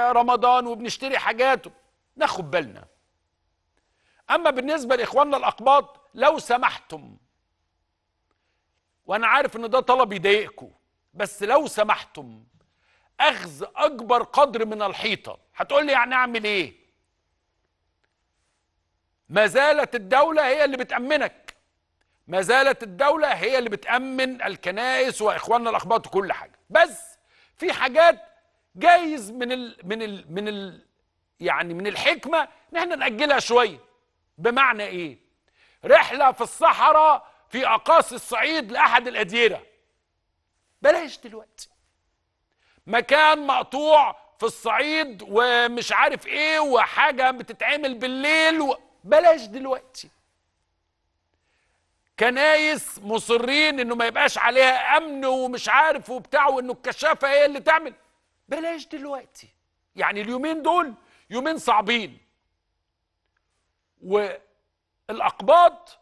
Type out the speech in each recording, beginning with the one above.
رمضان وبنشتري حاجات ناخد بالنا أما بالنسبة لإخواننا الأقباط لو سمحتم وأنا عارف إن ده طلب يضايقكم بس لو سمحتم أخذ أكبر قدر من الحيطة هتقول لي يعني أعمل إيه ما زالت الدولة هي اللي بتأمنك ما زالت الدولة هي اللي بتأمن الكنائس وإخواننا الأقباط وكل حاجة بس في حاجات جايز من ال من ال من ال يعني من الحكمه ان احنا ناجلها شويه بمعنى ايه رحله في الصحراء في اقاصي الصعيد لاحد الاديره بلاش دلوقتي مكان مقطوع في الصعيد ومش عارف ايه وحاجه بتتعمل بالليل و... بلاش دلوقتي كنايس مصرين انه ما يبقاش عليها امن ومش عارف وبتاع وانه الكشافه هي اللي تعمل بلاش دلوقتي يعني اليومين دول يومين صعبين والأقباط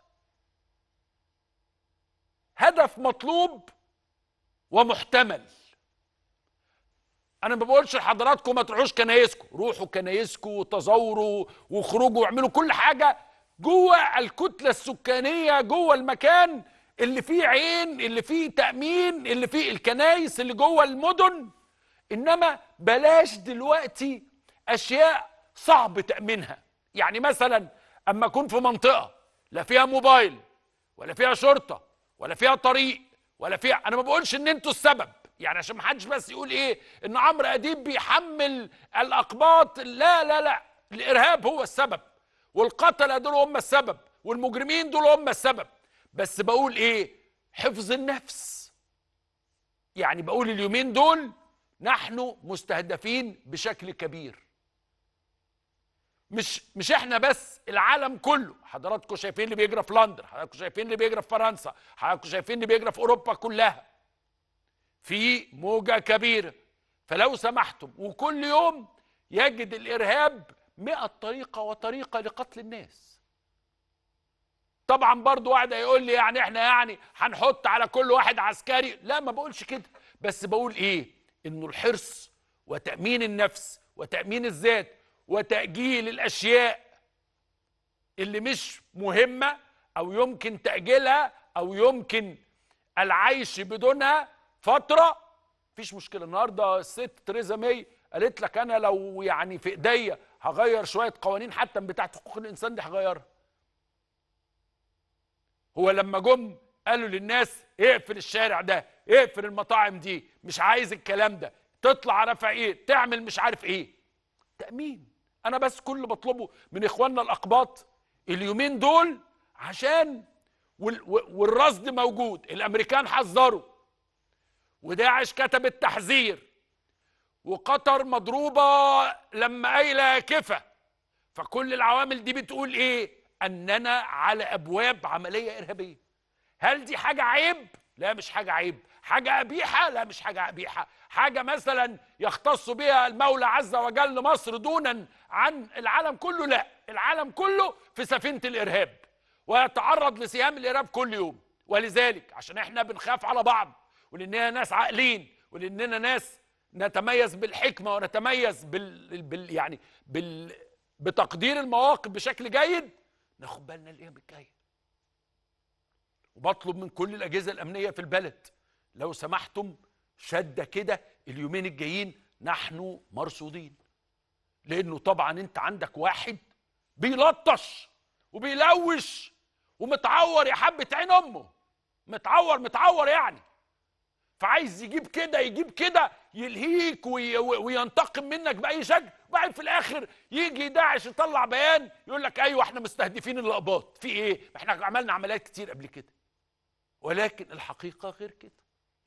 هدف مطلوب ومحتمل انا ما بقولش لحضراتكم ما تروحوش كنايسكم روحوا كنايسكم وتزوروا واخرجوا واعملوا كل حاجه جوه الكتله السكانيه جوه المكان اللي فيه عين اللي فيه تامين اللي فيه الكنايس اللي جوه المدن انما بلاش دلوقتي اشياء صعب تامينها يعني مثلا اما اكون في منطقه لا فيها موبايل ولا فيها شرطه ولا فيها طريق ولا فيها انا ما بقولش ان انتوا السبب يعني عشان ما حدش بس يقول ايه ان عمرو اديب بيحمل الاقباط لا لا لا الارهاب هو السبب والقتله دول هم السبب والمجرمين دول هم السبب بس بقول ايه حفظ النفس يعني بقول اليومين دول نحن مستهدفين بشكل كبير مش مش احنا بس العالم كله حضراتكم شايفين اللي بيجرى في لندن حضراتكم شايفين اللي بيجرى في فرنسا حضراتكم شايفين اللي بيجرى في اوروبا كلها في موجه كبيره فلو سمحتم وكل يوم يجد الارهاب مئة طريقه وطريقه لقتل الناس طبعا برضو واحد هيقول لي يعني احنا يعني هنحط على كل واحد عسكري لا ما بقولش كده بس بقول ايه انه الحرص وتامين النفس وتامين الذات وتاجيل الاشياء اللي مش مهمه او يمكن تاجيلها او يمكن العيش بدونها فتره مفيش مشكله النهارده الست تريزا مي قالت لك انا لو يعني في ايديا هغير شويه قوانين حتى بتاعت حقوق الانسان دي هغيرها هو لما جم قالوا للناس اقفل الشارع ده اقفل المطاعم دي مش عايز الكلام ده تطلع رفع ايه تعمل مش عارف ايه تأمين انا بس كل اللي بطلبه من اخواننا الاقباط اليومين دول عشان والرصد موجود الامريكان حذروا وداعش كتب التحذير وقطر مضروبة لما قايلة كفة فكل العوامل دي بتقول ايه اننا على ابواب عملية ارهابية هل دي حاجه عيب لا مش حاجه عيب حاجه قبيحه لا مش حاجه قبيحه حاجه مثلا يختص بها المولى عز وجل مصر دونا عن العالم كله لا العالم كله في سفينه الارهاب ويتعرض لسهام الارهاب كل يوم ولذلك عشان احنا بنخاف على بعض ولاننا ناس عاقلين ولاننا ناس نتميز بالحكمه ونتميز بال, بال... يعني بال... بتقدير المواقف بشكل جيد ناخد بالنا الايام الجايه وبطلب من كل الاجهزه الامنيه في البلد لو سمحتم شده كده اليومين الجايين نحن مرصودين لانه طبعا انت عندك واحد بيلطش وبيلوش ومتعور يا حبه عين امه متعور متعور يعني فعايز يجيب كده يجيب كده يلهيك وينتقم منك باي شكل وبعدين في الاخر يجي داعش يطلع بيان يقول لك ايوه احنا مستهدفين الاقباط في ايه احنا عملنا عمليات كتير قبل كده ولكن الحقيقة غير كده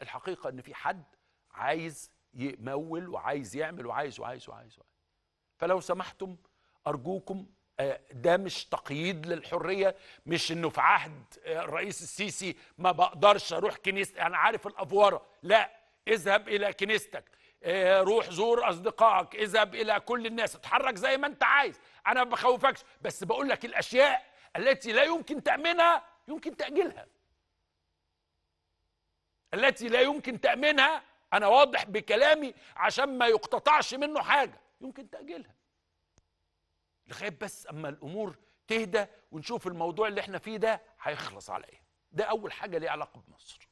الحقيقة ان في حد عايز يمول وعايز يعمل وعايز وعايز وعايز, وعايز. فلو سمحتم أرجوكم آه، ده مش تقييد للحرية مش انه في عهد آه، الرئيس السيسي ما بقدرش اروح كنيسة انا عارف الافورة لا اذهب الى كنيستك آه، روح زور اصدقائك اذهب الى كل الناس اتحرك زي ما انت عايز انا ما بخوفكش بس بقول لك الاشياء التي لا يمكن تامينها يمكن تاجيلها التي لا يمكن تأمينها أنا واضح بكلامي عشان ما يقتطعش منه حاجة يمكن تأجيلها لغاية بس أما الأمور تهدى ونشوف الموضوع اللي احنا فيه ده هيخلص على ايه ده أول حاجة ليها علاقة بمصر